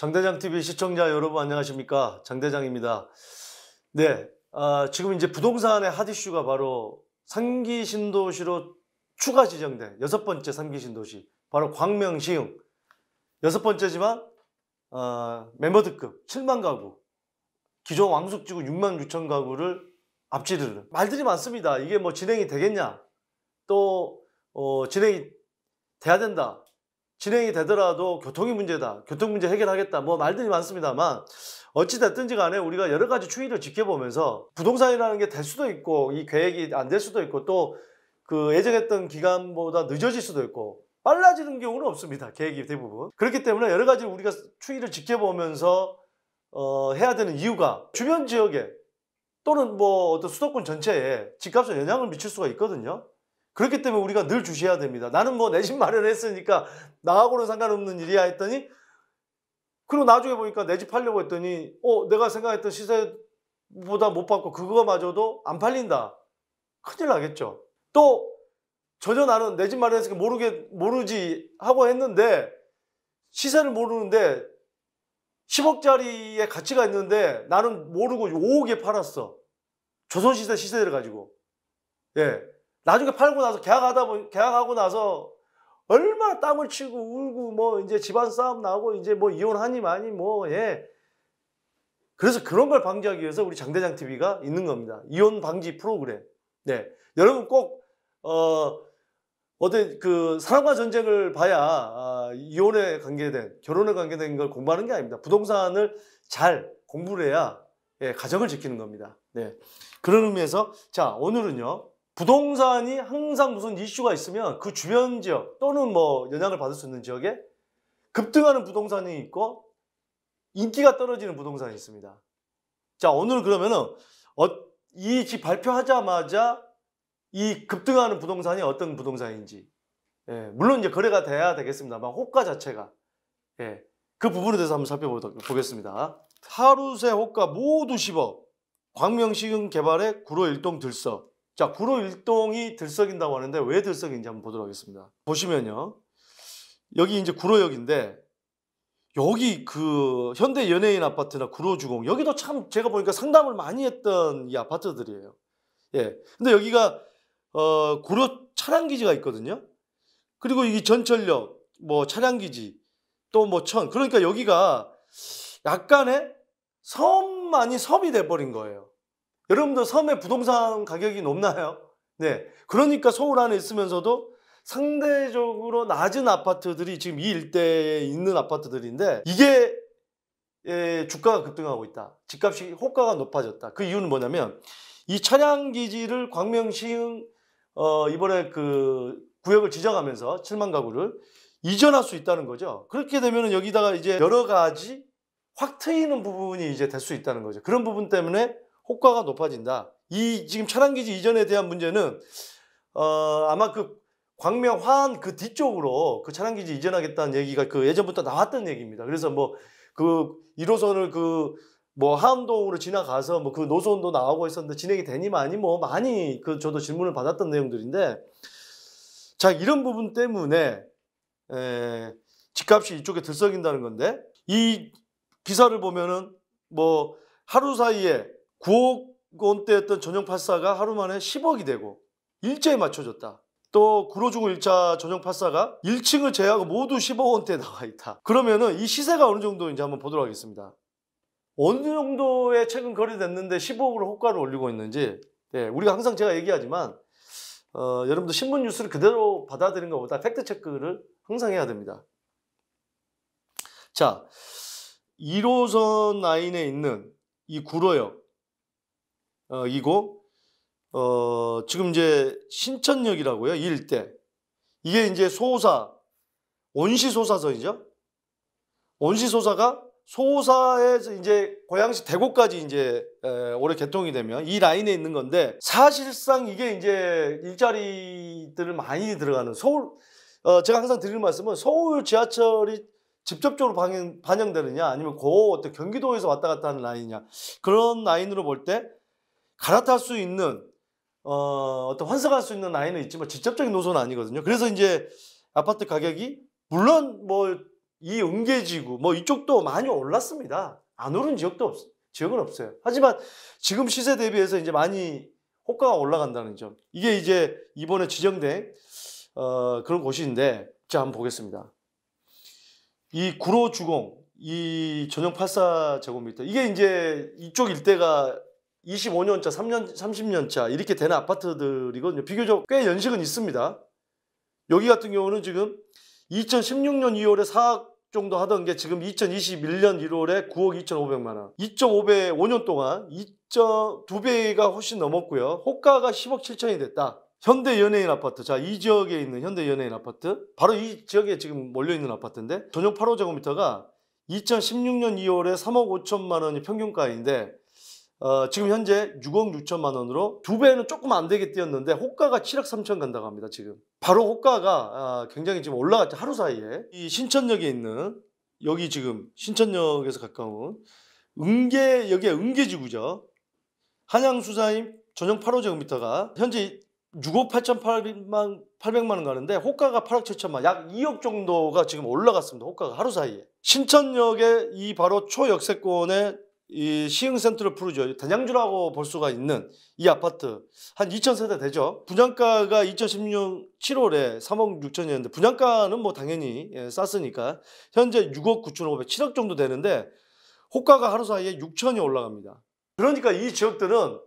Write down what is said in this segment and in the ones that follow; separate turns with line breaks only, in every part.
장대장 TV 시청자 여러분 안녕하십니까 장대장입니다. 네, 아, 지금 이제 부동산의 핫 이슈가 바로 상기 신도시로 추가 지정된 여섯 번째 상기 신도시 바로 광명 시흥 여섯 번째지만 어, 아, 멤버드급 7만 가구 기존 왕숙지구 6만 6천 가구를 앞지르는 말들이 많습니다. 이게 뭐 진행이 되겠냐 또 어, 진행이 돼야 된다 진행이 되더라도 교통이 문제다. 교통 문제 해결하겠다. 뭐 말들이 많습니다만 어찌됐든지 간에 우리가 여러 가지 추이를 지켜보면서 부동산이라는 게 될 수도 있고 이 계획이 안 될 수도 있고 또 그 예정했던 기간보다 늦어질 수도 있고 빨라지는 경우는 없습니다. 계획이 대부분. 그렇기 때문에 여러 가지 우리가 추이를 지켜보면서 어, 해야 되는 이유가 주변 지역에 또는 뭐 어떤 수도권 전체에 집값에 영향을 미칠 수가 있거든요. 그렇기 때문에 우리가 늘 주셔야 됩니다. 나는 뭐 내 집 마련했으니까 나하고는 상관없는 일이야 했더니 그리고 나중에 보니까 내 집 팔려고 했더니 어 내가 생각했던 시세보다 못 받고 그거마저도 안 팔린다. 큰일 나겠죠. 또 전혀 나는 내 집 마련했으니까 모르게 모르지 하고 했는데 시세를 모르는데 10억짜리의 가치가 있는데 나는 모르고 5억에 팔았어. 조선시세 시세를 가지고. 예. 나중에 팔고 나서 계약하다 보 계약하고 나서 얼마나 땀을 치고 울고 뭐 이제 집안 싸움 나고 이제 뭐 이혼하니 마니 뭐 예. 그래서 그런 걸 방지하기 위해서 우리 장대장 TV가 있는 겁니다. 이혼 방지 프로그램. 네. 여러분 꼭 어, 어떤 그 사랑과 전쟁을 봐야 아, 이혼에 관계된 결혼에 관계된 걸 공부하는 게 아닙니다. 부동산을 잘 공부를 해야 예, 가정을 지키는 겁니다. 네. 그런 의미에서 자 오늘은요 부동산이 항상 무슨 이슈가 있으면 그 주변 지역 또는 뭐 영향을 받을 수 있는 지역에 급등하는 부동산이 있고 인기가 떨어지는 부동산이 있습니다. 자, 오늘 그러면은 어, 이 발표하자마자 이 급등하는 부동산이 어떤 부동산인지 예, 물론 이제 거래가 돼야 되겠습니다만 호가 자체가 예, 그 부분에 대해서 한번 살펴보겠습니다. 하루새 호가 모두 10억 광명시흥 개발의 구로 일동 들썩 자, 구로 일동이 들썩인다고 하는데 왜 들썩인지 한번 보도록 하겠습니다. 보시면요. 여기 이제 구로역인데 여기 그 현대 연예인 아파트나 구로주공 여기도 참 제가 보니까 상담을 많이 했던 이 아파트들이에요. 예. 근데 여기가 어 구로 차량 기지가 있거든요. 그리고 이 전철역 뭐 차량 기지 또 뭐 천 그러니까 여기가 약간의 섬 많이 섬이 돼 버린 거예요. 여러분들섬에 부동산 가격이 높나요? 네. 그러니까 서울 안에 있으면서도 상대적으로 낮은 아파트들이 지금 이 일대에 있는 아파트들인데 이게 예, 주가가 급등하고 있다. 집값이 호가가 높아졌다. 그 이유는 뭐냐면 이 천양 기지를 광명시흥 어, 이번에 그 구역을 지정하면서 7만 가구를 이전할 수 있다는 거죠. 그렇게 되면 여기다가 이제 여러 가지 확 트이는 부분이 이제 될 수 있다는 거죠. 그런 부분 때문에 효과가 높아진다. 이 지금 천안기지 이전에 대한 문제는 어, 아마 그 광명 화안 그 뒤쪽으로 그 천안기지 이전하겠다는 얘기가 그 예전부터 나왔던 얘기입니다. 그래서 뭐 그 1호선을 그 뭐 하암동으로 지나가서 뭐 그 노선도 나오고 있었는데 진행이 되니 많이 뭐 많이 그 저도 질문을 받았던 내용들인데 자 이런 부분 때문에 에, 집값이 이쪽에 들썩인다는 건데 이 기사를 보면은 뭐 하루 사이에 9억 원대였던 전용 8사가 하루 만에 10억이 되고 일제에 맞춰졌다. 또 구로주구 1차 전용 8사가 1층을 제외하고 모두 10억 원대에 나와 있다. 그러면은 이 시세가 어느 정도인지 한번 보도록 하겠습니다. 어느 정도의 최근 거래됐는데 10억으로 호가를 올리고 있는지 네, 우리가 항상 제가 얘기하지만 어, 여러분도 신문 뉴스를 그대로 받아들인 것보다 팩트 체크를 항상 해야 됩니다. 자, 1호선 라인에 있는 이 구로역 어, 이고 어, 지금 이제 신천역이라고요. 이 일대. 이게 이제 소호사 온시 소사선이죠. 온시 소사가 소사에서 이제 고양시 대구까지 이제 에, 올해 개통이 되면 이 라인에 있는 건데 사실상 이게 이제 일자리들을 많이 들어가는 서울 어 제가 항상 드리는 말씀은 서울 지하철이 직접적으로 반영, 반영, 되느냐 아니면 고 어떤 경기도에서 왔다 갔다 하는 라인이냐 그런 라인으로 볼때 갈아탈 수 있는 어, 어떤 환승할 수 있는 나이는 있지만 직접적인 노선은 아니거든요. 그래서 이제 아파트 가격이 물론 뭐이 응계지구 뭐 이쪽도 많이 올랐습니다. 안 오른 지역도 없, 지역은 없어요. 하지만 지금 시세 대비해서 이제 많이 호가가 올라간다는 점. 이게 이제 이번에 지정된 어, 그런 곳인데 자 한번 보겠습니다. 이 구로주공 이 전용 84제곱미터 이게 이제 이쪽 일대가 25년차, 3년, 30년차 이렇게 되는 아파트들이거든요. 비교적 꽤 연식은 있습니다. 여기 같은 경우는 지금 2016년 2월에 4억 정도 하던 게 지금 2021년 1월에 9억 2,500만 원. 2.5배 5년 동안 2.2배가 훨씬 넘었고요. 호가가 10억 7천이 됐다. 현대 연예인 아파트. 자, 이 지역에 있는 현대 연예인 아파트. 바로 이 지역에 지금 몰려 있는 아파트인데 전용 8호제곱미터가 2016년 2월에 3억 5천만 원이 평균가인데 어, 지금 현재 6억 6천만 원으로 두 배는 조금 안 되게 뛰었는데 호가가 7억 3천 간다고 합니다 지금 바로 호가가 어, 굉장히 지금 올라갔죠 하루 사이에 이 신천역에 있는 여기 지금 신천역에서 가까운 은계 여기 에 은계지구죠 한양수자임 전용 8호 제곱미터가 현재 6억 8천 8만 800만 원 가는데 호가가 8억 7천만 약 2억 정도가 지금 올라갔습니다 호가가 하루 사이에 신천역에이 바로 초역세권에 이 시흥센트럴 푸르죠. 단양주라고 볼 수가 있는 이 아파트 한 2,000세대 되죠. 분양가가 2016년 7월에 3억 6천이었는데 분양가는 뭐 당연히 예, 쌌으니까 현재 6억 9천 5백 7억 정도 되는데 호가가 하루 사이에 6천이 올라갑니다. 그러니까 이 지역들은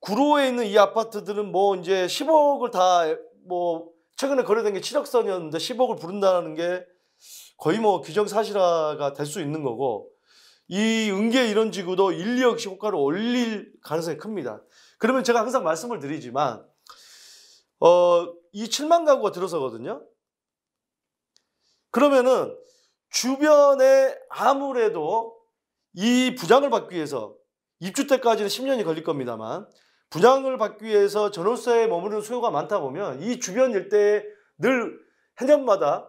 구로에 있는 이 아파트들은 뭐 이제 10억을 다 뭐 최근에 거래된 게 7억선이었는데 10억을 부른다는 게 거의 뭐 규정사실화가 될 수 있는 거고 이은계 이런 지구도 1, 2억씩 호가를 올릴 가능성이 큽니다. 그러면 제가 항상 말씀을 드리지만 어, 이 7만 가구가 들어서거든요. 그러면은 주변에 아무래도 이 부장을 받기 위해서 입주 때까지는 10년이 걸릴 겁니다만 분양을 받기 위해서 전월세에 머무르는 수요가 많다 보면 이 주변 일대에 늘 해년마다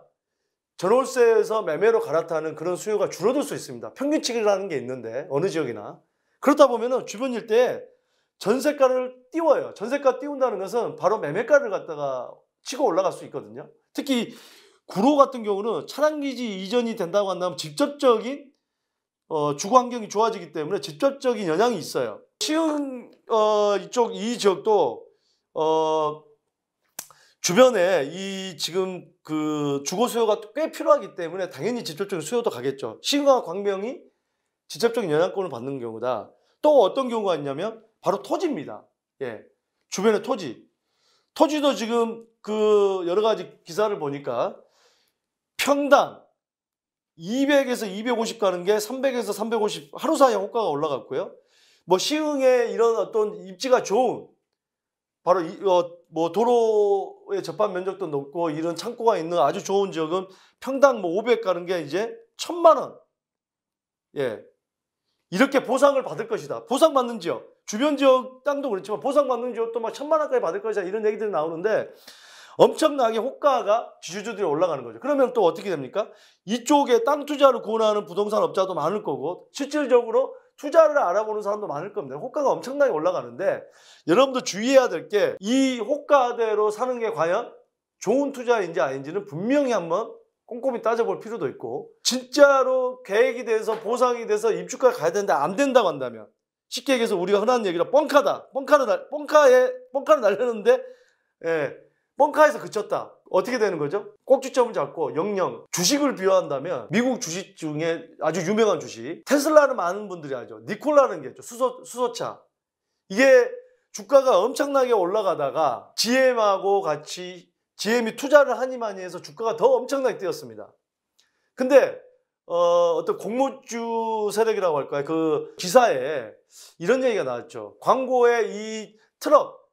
전월세에서 매매로 갈아타는 그런 수요가 줄어들 수 있습니다. 평균치라는 게 있는데 어느 지역이나 그렇다 보면은 주변 일대 전세가를 띄워요. 전세가 띄운다는 것은 바로 매매가를 갖다가 치고 올라갈 수 있거든요. 특히 구로 같은 경우는 차량기지 이전이 된다고 한다면 직접적인 어, 주거 환경이 좋아지기 때문에 직접적인 영향이 있어요. 시흥 어, 이쪽 이 지역도 어, 주변에 이 지금 그 주거 수요가 꽤 필요하기 때문에 당연히 직접적인 수요도 가겠죠. 시흥과 광명이 직접적인 영향권을 받는 경우다. 또 어떤 경우가 있냐면 바로 토지입니다. 예. 주변의 토지. 토지도 지금 그 여러 가지 기사를 보니까 평당 200에서 250 가는 게 300에서 350 하루 사이에 호가가 올라갔고요. 뭐 시흥에 이런 어떤 입지가 좋은 바로 이, 어, 뭐 도로의 접한 면적도 높고 이런 창고가 있는 아주 좋은 지역은 평당 뭐500 가는 게 이제 천만 원. 예. 이렇게 보상을 받을 것이다. 보상받는 지역. 주변 지역 땅도 그렇지만 보상받는 지역도 막 천만 원까지 받을 것이다. 이런 얘기들이 나오는데 엄청나게 호가가 지 주주들이 올라가는 거죠. 그러면 또 어떻게 됩니까? 이쪽에 땅 투자를 권하는 부동산 업자도 많을 거고 실질적으로 투자를 알아보는 사람도 많을 겁니다. 호가가 엄청나게 올라가는데 여러분도 주의해야 될 게 이 호가대로 사는 게 과연 좋은 투자인지 아닌지는 분명히 한번 꼼꼼히 따져볼 필요도 있고 진짜로 계획이 돼서 보상이 돼서 입주가가 야 되는데 안 된다고 한다면 쉽게 얘기해서 우리가 흔한 얘기로 뻥카다 뻥카를 날, 뻥카에 뻥카를 날렸는데 예, 뻥카에서 그쳤다. 어떻게 되는 거죠? 꼭지점을 잡고 영영 주식을 비유한다면 미국 주식 중에 아주 유명한 주식 테슬라는 많은 분들이 알죠. 니콜라는 게 있죠. 수소, 수소차. 이게 주가가 엄청나게 올라가다가 GM하고 같이 GM이 투자를 하니 많이 해서 주가가 더 엄청나게 뛰었습니다. 근데 어, 어떤 공모주 세력이라고 할까요? 그 기사에 이런 얘기가 나왔죠. 광고에 이 트럭,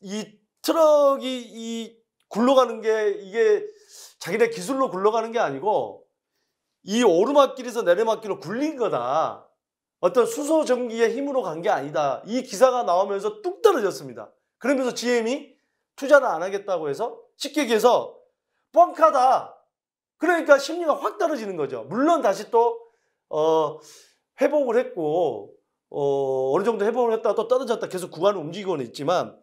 이 트럭이 이 굴러가는 게 이게 자기네 기술로 굴러가는 게 아니고 이 오르막길에서 내리막길로 굴린 거다. 어떤 수소 전기의 힘으로 간 게 아니다. 이 기사가 나오면서 뚝 떨어졌습니다. 그러면서 GM이 투자를 안 하겠다고 해서 쉽게 얘기해서 뻥카다. 그러니까 심리가 확 떨어지는 거죠. 물론 다시 또 어, 회복을 했고 어, 어느 정도 회복을 했다가 또 떨어졌다 계속 구간을 움직이고는 있지만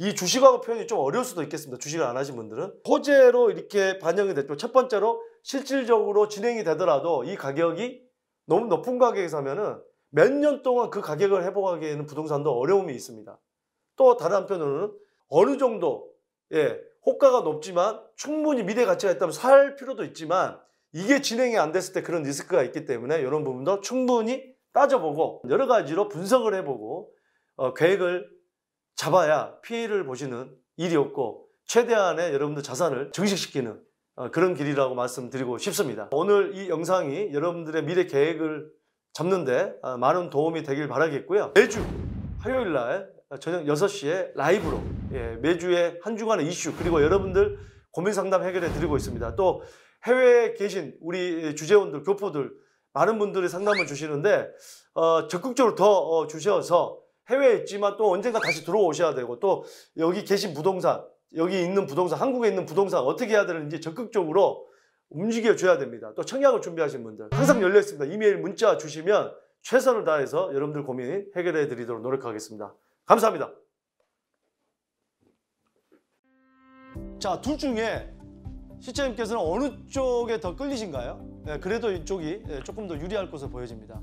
이 주식하고 표현이 좀 어려울 수도 있겠습니다. 주식을 안 하신 분들은. 호재로 이렇게 반영이 됐죠. 첫 번째로 실질적으로 진행이 되더라도 이 가격이 너무 높은 가격에사면은몇 년 동안 그 가격을 회복하기에는 부동산도 어려움이 있습니다. 또 다른 한편으로는 어느 정도 예, 호가가 높지만 충분히 미래 가치가 있다면 살 필요도 있지만 이게 진행이 안 됐을 때 그런 리스크가 있기 때문에 이런 부분도 충분히 따져보고 여러 가지로 분석을 해보고 어, 계획을 잡아야 피해를 보시는 일이 없고 최대한의 여러분들 자산을 증식시키는 어, 그런 길이라고 말씀드리고 싶습니다. 오늘 이 영상이 여러분들의 미래 계획을 잡는데 어, 많은 도움이 되길 바라겠고요. 매주 화요일 날 어, 저녁 6시에 라이브로 예, 매주에 한 주간의 이슈 그리고 여러분들 고민 상담 해결해 드리고 있습니다. 또 해외에 계신 우리 주재원들, 교포들 많은 분들이 상담을 주시는데 적극적으로 더 주셔서 해외에 있지만 또 언젠가 다시 들어오셔야 되고 또 여기 계신 부동산, 여기 있는 부동산, 한국에 있는 부동산 어떻게 해야 되는지 적극적으로 움직여줘야 됩니다. 또 청약을 준비하신 분들 항상 열려있습니다. 이메일, 문자 주시면 최선을 다해서 여러분들 고민 해결해 드리도록 노력하겠습니다. 감사합니다. 자, 둘 중에 시청자님께서는 어느 쪽에 더 끌리신가요? 예, 그래도 이쪽이 예, 조금 더 유리할 것으로 보여집니다.